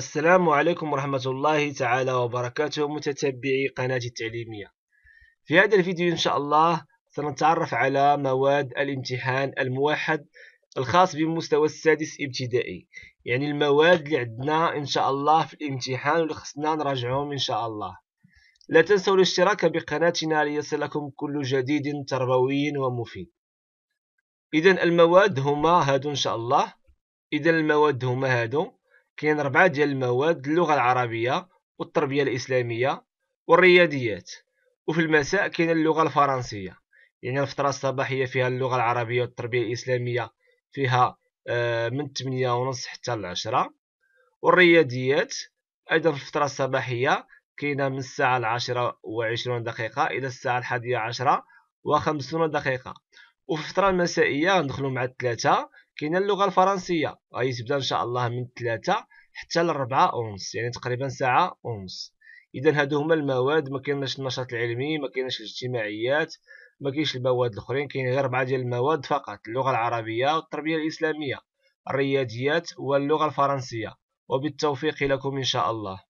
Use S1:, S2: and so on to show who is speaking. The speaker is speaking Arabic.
S1: السلام عليكم ورحمة الله تعالى وبركاته متتبعي قناتي التعليمية في هذا الفيديو إن شاء الله سنتعرف على مواد الامتحان الموحد الخاص بمستوى السادس ابتدائي يعني المواد اللي عندنا إن شاء الله في الامتحان واللي خصنا نراجعهم إن شاء الله لا تنسوا الاشتراك بقناتنا ليصلكم كل جديد تربوي ومفيد إذا المواد هما هادو إن شاء الله إذا المواد هما هادو كاين ربعة ديال المواد اللغة العربية والتربية الإسلامية والرياضيات وفي المساء كاين اللغة الفرنسية يعني الفترة الصباحية فيها اللغة العربية والتربية الإسلامية فيها آه، من 8 ونص حتى العشرة والرياضيات أيضا في الفترة الصباحية كاينة من الساعة العاشرة وعشرون دقيقة إلى الساعة الحادية عشرة وخمسون دقيقة وفي الفترة المسائية ندخلو مع الثلاثة كاينه اللغه الفرنسيه غيتبدا ان شاء الله من 3 حتى لربعة ونص يعني تقريبا ساعه ونص اذا هادو هما المواد ما كايناش النشاط العلمي ما كايناش الاجتماعيات ما كاينش المواد الاخرين كاين غير اربعه ديال المواد فقط اللغه العربيه والتربيه الاسلاميه الرياضيات واللغه الفرنسيه وبالتوفيق لكم ان شاء الله